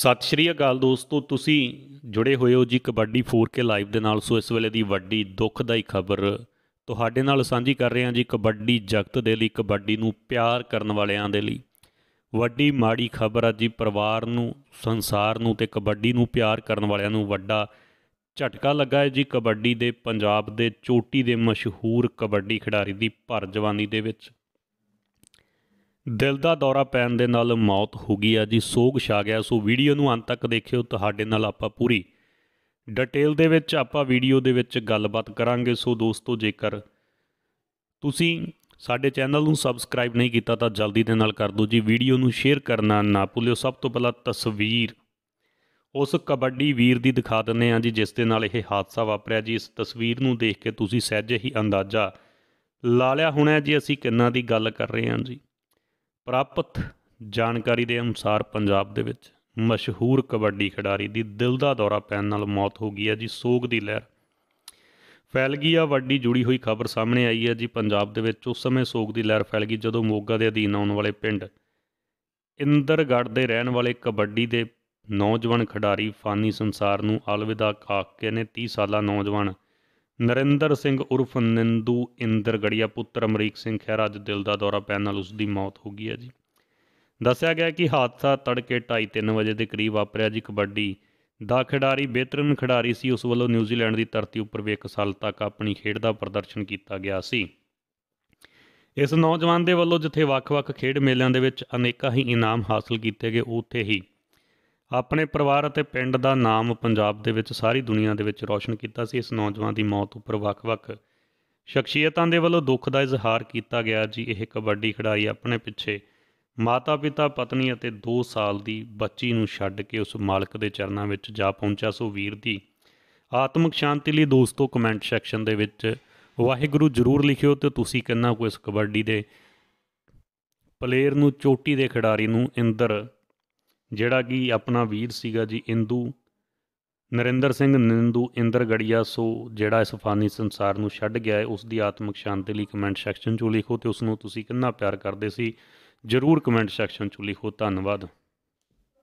ਸਤਿ ਸ਼੍ਰੀ ਅਕਾਲ ਦੋਸਤੋ ਤੁਸੀਂ ਜੁੜੇ ਹੋਏ ਹੋ ਜੀ ਕਬੱਡੀ 4K ਲਾਈਵ ਦੇ ਨਾਲ ਸੋ ਇਸ ਵੇਲੇ ਦੀ ਵੱਡੀ ਦੁੱਖਦਾਈ ਖਬਰ ਤੁਹਾਡੇ ਨਾਲ ਸਾਂਝੀ ਕਰ ਰਹੇ ਹਾਂ ਜੀ ਕਬੱਡੀ ਜਗਤ ਦੇ ਲਈ ਕਬੱਡੀ ਨੂੰ ਪਿਆਰ ਕਰਨ ਵਾਲਿਆਂ ਦੇ ਲਈ ਵੱਡੀ ਮਾੜੀ ਖਬਰ ਆ ਜੀ ਪਰਿਵਾਰ ਨੂੰ ਸੰਸਾਰ ਨੂੰ ਤੇ ਕਬੱਡੀ ਨੂੰ ਪਿਆਰ ਕਰਨ ਵਾਲਿਆਂ ਨੂੰ ਵੱਡਾ ਝਟਕਾ ਲੱਗਾ ਹੈ ਜੀ ਕਬੱਡੀ ਦੇ ਪੰਜਾਬ ਦੇ ਚੋਟੀ ਦੇ ਮਸ਼ਹੂਰ ਕਬੱਡੀ ਖਿਡਾਰੀ ਦੀ ਭਰ ਜਵਾਨੀ ਦੇ ਵਿੱਚ ਦਿਲ ਦਾ ਦੌਰਾ ਪੈਣ ਦੇ ਨਾਲ ਮੌਤ ਹੋ ਗਈ ਆ ਜੀ ਸੋਗ ਛਾ ਗਿਆ ਸੋ ਵੀਡੀਓ ਨੂੰ ਅੰਤ ਤੱਕ ਦੇਖਿਓ ਤੁਹਾਡੇ ਨਾਲ ਆਪਾਂ ਪੂਰੀ ਡਿਟੇਲ ਦੇ ਵਿੱਚ ਆਪਾਂ ਵੀਡੀਓ ਦੇ ਵਿੱਚ ਗੱਲਬਾਤ ਕਰਾਂਗੇ ਸੋ ਦੋਸਤੋ ਜੇਕਰ ਤੁਸੀਂ ਸਾਡੇ ਚੈਨਲ ਨੂੰ ਸਬਸਕ੍ਰਾਈਬ ਨਹੀਂ ਕੀਤਾ ਤਾਂ ਜਲਦੀ ਦੇ ਨਾਲ ਕਰ ਦਿਓ ਜੀ ਵੀਡੀਓ ਨੂੰ ਸ਼ੇਅਰ ਕਰਨਾ ਨਾ ਭੁੱਲਿਓ ਸਭ ਤੋਂ ਪਹਿਲਾਂ ਤਸਵੀਰ ਉਸ ਕਬੱਡੀ ਵੀਰ ਦੀ ਦਿਖਾ ਦਿੰਨੇ ਆ ਜੀ ਜਿਸ ਦੇ ਨਾਲ ਇਹ ਹਾਦਸਾ ਵਾਪਰਿਆ ਜੀ ਇਸ ਤਸਵੀਰ ਨੂੰ ਦੇਖ ਕੇ ਤੁਸੀਂ ਸਹਿਜ ਹੀ ਅੰਦਾਜ਼ਾ ਲਾ ਲਿਆ ਹੋਣਾ ਜੀ ਅਸੀਂ ਕਿੰਨਾ ਦੀ ਗੱਲ ਕਰ ਰਹੇ ਹਾਂ ਜੀ ਪ੍ਰਾਪਤ ਜਾਣਕਾਰੀ ਦੇ ਅਨੁਸਾਰ ਪੰਜਾਬ ਦੇ ਵਿੱਚ ਮਸ਼ਹੂਰ ਕਬੱਡੀ ਖਿਡਾਰੀ ਦੀ ਦਿਲ ਦਾ ਦੌਰਾ ਪੈਣ ਨਾਲ ਮੌਤ ਹੋ ਗਈ ਹੈ ਜੀ ਸੋਗ ਦੀ ਲਹਿਰ ਫੈਲ ਗਈ ਆ ਵੱਡੀ ਜੁੜੀ ਹੋਈ ਖਬਰ ਸਾਹਮਣੇ ਆਈ ਹੈ ਜੀ ਪੰਜਾਬ ਦੇ ਵਿੱਚ ਉਸ ਸਮੇਂ ਸੋਗ ਦੀ ਲਹਿਰ ਫੈਲ ਗਈ ਜਦੋਂ ਮੋਗਾ ਦੇ ਅਧੀਨ ਆਉਣ ਵਾਲੇ ਪਿੰਡ ਇੰਦਰਗੜ੍ਹ ਦੇ ਰਹਿਣ ਵਾਲੇ ਕਬੱਡੀ ਦੇ ਨੌਜਵਾਨ ਖਿਡਾਰੀ ਫਾਨੀ ਸੰਸਾਰ ਨੂੰ ਅਲਵਿਦਾ ਕਾਕੇ ਨੇ 30 ਸਾਲਾ ਨੌਜਵਾਨ ਨਰਿੰਦਰ ਸਿੰਘ ਉਰਫ ਨਿੰਦੂ ਇੰਦਰ ਗੜੀਆ ਪੁੱਤਰ ਅਮਰੀਕ ਸਿੰਘ ਖੈਰਾ ਅੱਜ ਦਿਲ ਦਾ ਦੌਰਾ ਪੈਣ ਨਾਲ ਉਸ ਦੀ ਮੌਤ ਹੋ ਗਈ ਹੈ ਜੀ ਦੱਸਿਆ ਗਿਆ ਕਿ ਹਾਦਸਾ ਤੜਕੇ 2:30 ਵਜੇ ਦੇ ਕਰੀਬ ਵਾਪਰਿਆ ਜੀ ਕਬੱਡੀ ਦਾ ਖਿਡਾਰੀ ਬਿਹਤਰੀਨ ਖਿਡਾਰੀ ਸੀ ਉਸ ਵੱਲੋਂ ਨਿਊਜ਼ੀਲੈਂਡ ਦੀ ਧਰਤੀ ਉੱਪਰ ਵੀ ਇੱਕ ਸਾਲ ਤੱਕ ਆਪਣੀ ਖੇਡ ਦਾ ਪ੍ਰਦਰਸ਼ਨ ਕੀਤਾ ਗਿਆ ਸੀ ਇਸ ਨੌਜਵਾਨ ਦੇ ਵੱਲੋਂ ਜਿੱਥੇ ਵੱਖ-ਵੱਖ ਖੇਡ ਮੇਲਿਆਂ ਦੇ ਵਿੱਚ ਅਨੇਕਾਂ ਹੀ ਇਨਾਮ ਹਾਸਲ ਕੀਤੇ ਗਏ ਉੱਥੇ ਹੀ ਆਪਣੇ ਪਰਿਵਾਰ ਅਤੇ ਪਿੰਡ ਦਾ ਨਾਮ ਪੰਜਾਬ ਦੇ ਵਿੱਚ ਸਾਰੀ ਦੁਨੀਆ ਦੇ ਵਿੱਚ ਰੌਸ਼ਨ ਕੀਤਾ ਸੀ ਇਸ ਨੌਜਵਾਨ ਦੀ ਮੌਤ ਉੱਪਰ ਵੱਖ-ਵੱਖ ਸ਼ਖਸੀਅਤਾਂ ਦੇ ਵੱਲੋਂ ਦੁੱਖ ਦਾ ਇਜ਼ਹਾਰ ਕੀਤਾ ਗਿਆ ਜੀ ਇਹ ਕਬੱਡੀ ਖਿਡਾਰੀ ਆਪਣੇ ਪਿੱਛੇ ਮਾਤਾ-ਪਿਤਾ ਪਤਨੀ ਅਤੇ 2 ਸਾਲ ਦੀ ਬੱਚੀ ਨੂੰ ਛੱਡ ਕੇ ਉਸ ਮਾਲਕ ਦੇ ਚਰਨਾਂ ਵਿੱਚ ਜਾ ਪਹੁੰਚਿਆ ਸੋ ਵੀਰ ਦੀ ਆਤਮਿਕ ਸ਼ਾਂਤੀ ਲਈ ਦੋਸਤੋ ਕਮੈਂਟ ਸੈਕਸ਼ਨ ਦੇ ਵਿੱਚ ਵਾਹਿਗੁਰੂ ਜਰੂਰ ਲਿਖਿਓ ਤੇ ਤੁਸੀਂ ਕਿੰਨਾ ਕੁ ਇਸ ਕਬੱਡੀ ਦੇ ਪਲੇਅਰ ਨੂੰ ਚੋਟੀ ਦੇ ਖਿਡਾਰੀ ਨੂੰ ਇੰਦਰ ਜਿਹੜਾ ਕਿ ਆਪਣਾ ਵੀਰ ਸੀਗਾ ਜੀ ਇੰਦੂ ਨਰਿੰਦਰ ਸਿੰਘ ਨਿੰਦੂ ਇੰਦਰ ਗੜੀਆ ਸੋ ਜਿਹੜਾ ਇਸ ਫਾਨੀ ਸੰਸਾਰ ਨੂੰ ਛੱਡ ਗਿਆ ਹੈ ਉਸ ਦੀ ਆਤਮਿਕ ਸ਼ਾਂਤੀ ਲਈ ਕਮੈਂਟ ਸੈਕਸ਼ਨ 'ਚ ਲਿਖੋ ਤੇ ਉਸ ਨੂੰ ਤੁਸੀਂ ਕਿੰਨਾ ਪਿਆਰ ਕਰਦੇ ਸੀ ਜਰੂਰ ਕਮੈਂਟ ਸੈਕਸ਼ਨ 'ਚ ਲਿਖੋ ਧੰਨਵਾਦ